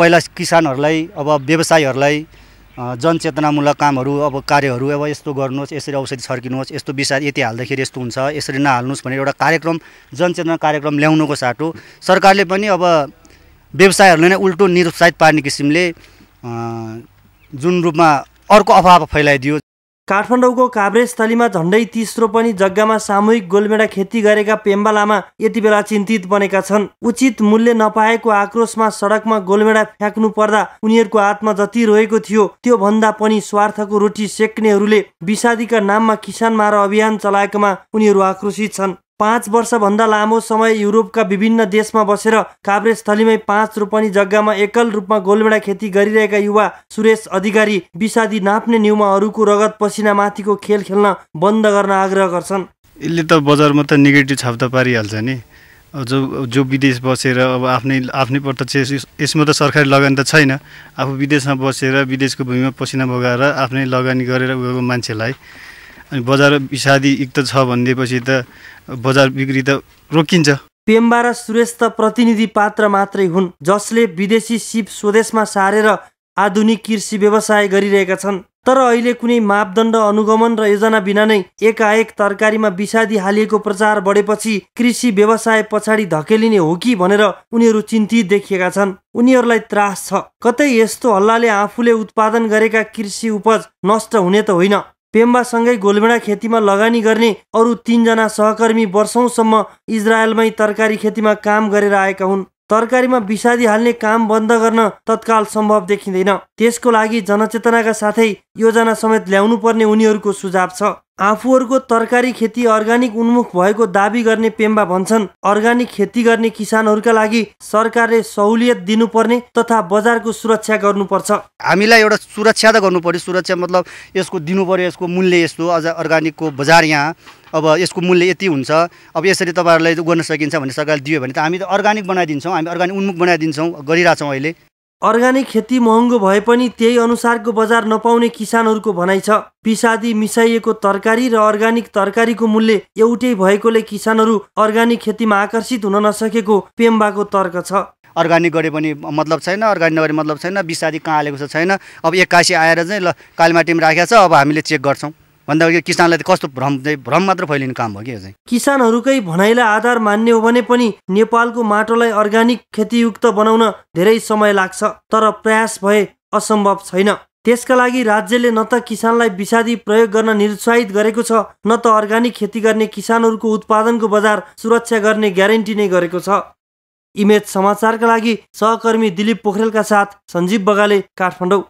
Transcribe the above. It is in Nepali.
पहिला किसानहरूलाई अब व्यवसायीहरूलाई जनचेतनामूलक कामहरू अब कार्यहरू अब यस्तो गर्नुहोस् यसरी औषधि छर्किनुहोस् यस्तो विषय यति हाल्दाखेरि यस्तो हुन्छ यसरी नहाल्नुहोस् भनेर एउटा कार्यक्रम जनचेतना कार्यक्रम ल्याउनुको साटो सरकारले पनि अब व्यवसायहरूलाई नै उल्टो निरुत्साहित पार्ने किसिमले जुन रूपमा अर्को अभाव फैलाइदियो काठमाडौँको काभ्रेस्थलीमा झन्डै तिस रोपनी जग्गामा सामूहिक गोलमेडा खेती गरेका पेम्बा लामा यति बेला चिन्तित बनेका छन् उचित मूल्य नपाएको आक्रोशमा सडकमा गोलमेडा फ्याँक्नु पर्दा उनीहरूको आत्मा जति रहेको थियो त्यो भन्दा पनि स्वार्थको रोटी सेक्नेहरूले विषादीका नाममा किसान मार अभियान चलाएकोमा उनीहरू आक्रोशित छन् पाँच वर्षभन्दा लामो समय युरोपका विभिन्न देशमा बसेर काभ्रेस्थलीमै पाँच रोपनी जग्गामा एकल रूपमा गोलभेडा खेती गरिरहेका युवा सुरेश अधिकारी विषादी नाप्ने न्युमा अरूको रगत पसिना माथिको खेल खेल्न बन्द गर्न आग्रह गर्छन् यसले त बजारमा त नेगेटिभ छाप त पारिहाल्छ नि जो जो विदेश बसेर अब आफ्नै आफ्नै प्रत्यक्ष यसमा त सरकारी लगानी त छैन आफू विदेशमा बसेर विदेशको भूमिमा पसिना बगाएर आफ्नै लगानी गरेर गएको मान्छेलाई अनि बजार विषादी युक्त छ भनिदिएपछि त बजार बिक्री त रोकिन्छ पेम्बा र सुरेश त प्रतिनिधि पात्र मात्रै हुन् जसले विदेशी सिप स्वदेशमा सारेर आधुनिक कृषि व्यवसाय गरिरहेका छन् तर अहिले कुनै मापदण्ड अनुगमन र योजना बिना नै एकाएक तरकारीमा विषादी हालिएको प्रचार बढेपछि कृषि व्यवसाय पछाडि धकेलिने हो कि भनेर उनीहरू चिन्तित देखिएका छन् उनीहरूलाई त्रास छ कतै यस्तो हल्लाले आफूले उत्पादन गरेका कृषि उपज नष्ट हुने त होइन पेम्बासँगै गोलबेडा खेतीमा लगानी गर्ने अरू तिनजना सहकर्मी वर्षौँसम्म इजरायलमै तरकारी खेतीमा काम गरेर आएका हुन् तरकारीमा विषादी हाल्ने काम बन्द गर्न तत्काल सम्भव देखिँदैन त्यसको लागि जनचेतनाका साथै योजना समेत ल्याउनु पर्ने उनीहरूको सुझाव छ आफूहरूको तरकारी खेती अर्ग्यानिक उन्मुख भएको दावी गर्ने पेम्बा भन्छन् अर्ग्यानिक खेती गर्ने किसानहरूका लागि सरकारले सहुलियत दिनुपर्ने तथा बजारको सुरक्षा गर्नुपर्छ हामीलाई एउटा सुरक्षा त गर्नु पर्यो सुरक्षा मतलब यसको दिनु पर्यो यसको मूल्य यस्तो अझ अर्ग्यानिकको बजार यहाँ अब यसको मूल्य यति हुन्छ अब यसरी तपाईँहरूलाई गर्न सकिन्छ भनेर सरकारले दियो भने त हामी त अर्ग्यानिक बनाइदिन्छौँ हामी अर्ग्यानिक उन्मुख बनाइदिन्छौँ गरिरहेछौँ अहिले अर्ग्यानिक खेती महँगो भए पनि त्यही अनुसारको बजार नपाउने किसानहरूको भनाइ छ पिसादी मिसाइएको तरकारी र अर्ग्यानिक तरकारीको मूल्य एउटै भएकोले किसानहरू अर्ग्यानिक खेतीमा आकर्षित हुन नसकेको पेम्बाको तर्क छ अर्ग्यानिक गरे पनि मतलब छैन अर्ग्यानिक नगरे मतलब छैन बिसादी कहाँ हालेको छैन अब एक्कासी आएर चाहिँ ल कालीमाटीमा राखेको छ अब हामीले चेक गर्छौँ अघि किसानलाई कस्तो भ्रम भ्रम मात्र फैलिने काम हो कि यो चाहिँ किसानहरूकै भनाइलाई आधार मान्ने हो भने पनि नेपालको माटोलाई अर्ग्यानिक खेतीयुक्त बनाउन धेरै समय लाग्छ तर प्रयास भए असम्भव छैन त्यसका लागि राज्यले न त किसानलाई विषादी प्रयोग गर्न निरुत्साहित गरेको छ न त अर्ग्यानिक खेती गर्ने किसानहरूको उत्पादनको बजार सुरक्षा गर्ने ग्यारेन्टी नै गरेको छ इमेज समाचारका लागि सहकर्मी दिलीप पोखरेलका साथ सञ्जीव बगाले काठमाडौँ